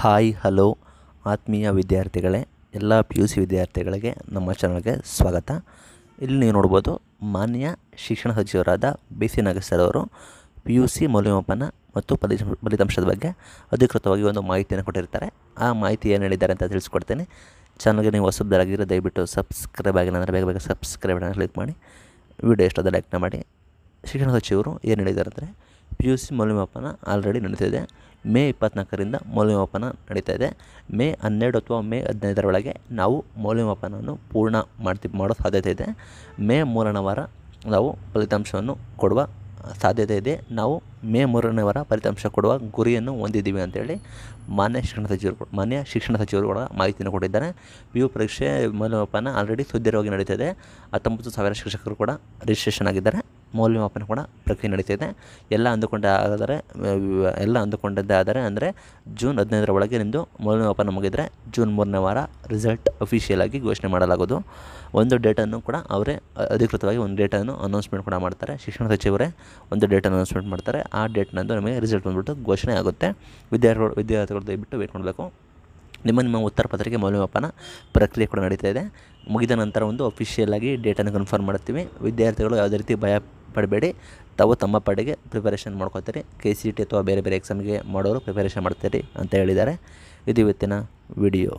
hi hello ಆತ್ಮೀಯ ವಿದ್ಯಾರ್ಥಿಗಳೇ ಎಲ್ಲ ಪಿ ಯು ಸಿ ವಿದ್ಯಾರ್ಥಿಗಳಿಗೆ ನಮ್ಮ ಚಾನಲ್ಗೆ ಸ್ವಾಗತ ಇಲ್ಲಿ ನೀವು ನೋಡ್ಬೋದು ಮಾನ್ಯ ಶಿಕ್ಷಣ ಸಚಿವರಾದ ಬಿ ಸಿ ಸರ್ ಅವರು ಪಿ ಯು ಸಿ ಮೌಲ್ಯಮಾಪನ ಮತ್ತು ಫಲಿತಾಂಶ ಫಲಿತಾಂಶದ ಬಗ್ಗೆ ಅಧಿಕೃತವಾಗಿ ಒಂದು ಮಾಹಿತಿಯನ್ನು ಕೊಟ್ಟಿರ್ತಾರೆ ಆ ಮಾಹಿತಿ ಏನು ಹೇಳಿದ್ದಾರೆ ಅಂತ ತಿಳಿಸ್ಕೊಡ್ತೇನೆ ಚಾನಲ್ಗೆ ನೀವು ಹೊಸದಾಗಿದ್ದರೆ ದಯವಿಟ್ಟು ಸಬ್ಸ್ಕ್ರೈಬ್ ಆಗಿಲ್ಲ ಅಂದರೆ ಬೇಗ ಬೇಗ ಸಬ್ಸ್ಕ್ರೈಬ್ ಕ್ಲಿಕ್ ಮಾಡಿ ವಿಡಿಯೋ ಎಷ್ಟಾದ ಲೈಕ್ನ ಮಾಡಿ ಶಿಕ್ಷಣ ಸಚಿವರು ಏನು ಹೇಳಿದ್ದಾರೆ ಅಂದರೆ ಪಿ ಯು ಸಿ ಮೌಲ್ಯಮಾಪನ ಆಲ್ರೆಡಿ ನಡೀತಿದೆ ಮೇ ಇಪ್ಪತ್ನಾಲ್ಕರಿಂದ ಮೌಲ್ಯಮಾಪನ ನಡೀತಾ ಇದೆ ಮೇ ಹನ್ನೆರಡು ಅಥವಾ ಮೇ ಹದಿನೈದರೊಳಗೆ ನಾವು ಮೌಲ್ಯಮಾಪನವನ್ನು ಪೂರ್ಣ ಮಾಡ್ತಿ ಮಾಡೋ ಸಾಧ್ಯತೆ ಇದೆ ಮೇ ಮೂರನೇ ವಾರ ನಾವು ಫಲಿತಾಂಶವನ್ನು ಕೊಡುವ ಸಾಧ್ಯತೆ ಇದೆ ನಾವು ಮೇ ಮೂರನೇ ವಾರ ಫಲಿತಾಂಶ ಕೊಡುವ ಗುರಿಯನ್ನು ಹೊಂದಿದ್ದೀವಿ ಅಂತೇಳಿ ಮಾನ್ಯ ಶಿಕ್ಷಣ ಸಚಿವರು ಮಾನ್ಯ ಶಿಕ್ಷಣ ಸಚಿವರು ಕೂಡ ಮಾಹಿತಿಯನ್ನು ಕೊಟ್ಟಿದ್ದಾರೆ ಪಿ ಯು ಪರೀಕ್ಷೆ ಮೌಲ್ಯಮಾಪನ ಆಲ್ರೆಡಿ ಸುದೀರ್ಘವಾಗಿ ನಡೀತಿದೆ ಹತ್ತೊಂಬತ್ತು ಸಾವಿರ ಶಿಕ್ಷಕರು ಕೂಡ ರಿಜಿಸ್ಟ್ರೇಷನ್ ಆಗಿದ್ದಾರೆ ಮೌಲ್ಯಮಾಪನ ಕೂಡ ಪ್ರಕ್ರಿಯೆ ನಡೀತಿದೆ ಎಲ್ಲ ಅಂದುಕೊಂಡ ಆದರೆ ಎಲ್ಲ ಆದರೆ ಅಂದರೆ ಜೂನ್ ಹದಿನೈದರ ಒಳಗೆ ನಿಮ್ಮದು ಮೌಲ್ಯಮಾಪನ ಮುಗಿದರೆ ಜೂನ್ ಮೂರನೇ ವಾರ ರಿಸಲ್ಟ್ ಆಗಿ ಘೋಷಣೆ ಮಾಡಲಾಗೋದು ಒಂದು ಡೇಟನ್ನು ಕೂಡ ಅವರೇ ಅಧಿಕೃತವಾಗಿ ಒಂದು ಡೇಟನ್ನು ಅನೌನ್ಸ್ಮೆಂಟ್ ಕೂಡ ಮಾಡ್ತಾರೆ ಶಿಕ್ಷಣ ಸಚಿವರೇ ಒಂದು ಡೇಟನ್ನು ಅನೌನ್ಸ್ಮೆಂಟ್ ಮಾಡ್ತಾರೆ ಆ ಡೇಟ್ನಂದು ನಮಗೆ ರಿಸಲ್ಟ್ ಬಂದುಬಿಟ್ಟು ಘೋಷಣೆ ಆಗುತ್ತೆ ವಿದ್ಯಾರ್ಥಿಗಳು ವಿದ್ಯಾರ್ಥಿಗಳು ದಯವಿಟ್ಟು ವೇಟ್ ಮಾಡಬೇಕು ನಿಮ್ಮ ನಿಮ್ಮ ಉತ್ತರ ಪತ್ರಿಕೆ ಮೌಲ್ಯಮಾಪನ ಪ್ರಕ್ರಿಯೆ ಕೂಡ ನಡೀತಾ ಇದೆ ಮುಗಿದ ನಂತರ ಒಂದು ಆಗಿ ಡೇಟನ್ನು ಕನ್ಫರ್ಮ್ ಮಾಡ್ತೀವಿ ವಿದ್ಯಾರ್ಥಿಗಳು ಯಾವುದೇ ರೀತಿ ಭಯ ಪಡಬೇಡಿ ತಾವು ತಮ್ಮ ಪಡೆಗೆ ಪ್ರಿಪರೇಷನ್ ಮಾಡ್ಕೋತೀರಿ ಕೆ ಸಿ ಟಿ ಅಥವಾ ಬೇರೆ ಬೇರೆ ಎಕ್ಸಾಮ್ಗೆ ಮಾಡೋರು ಪ್ರಿಪರೇಷನ್ ಮಾಡ್ತೀರಿ ಅಂತ ಹೇಳಿದ್ದಾರೆ ಇದು ಇವತ್ತಿನ ವಿಡಿಯೋ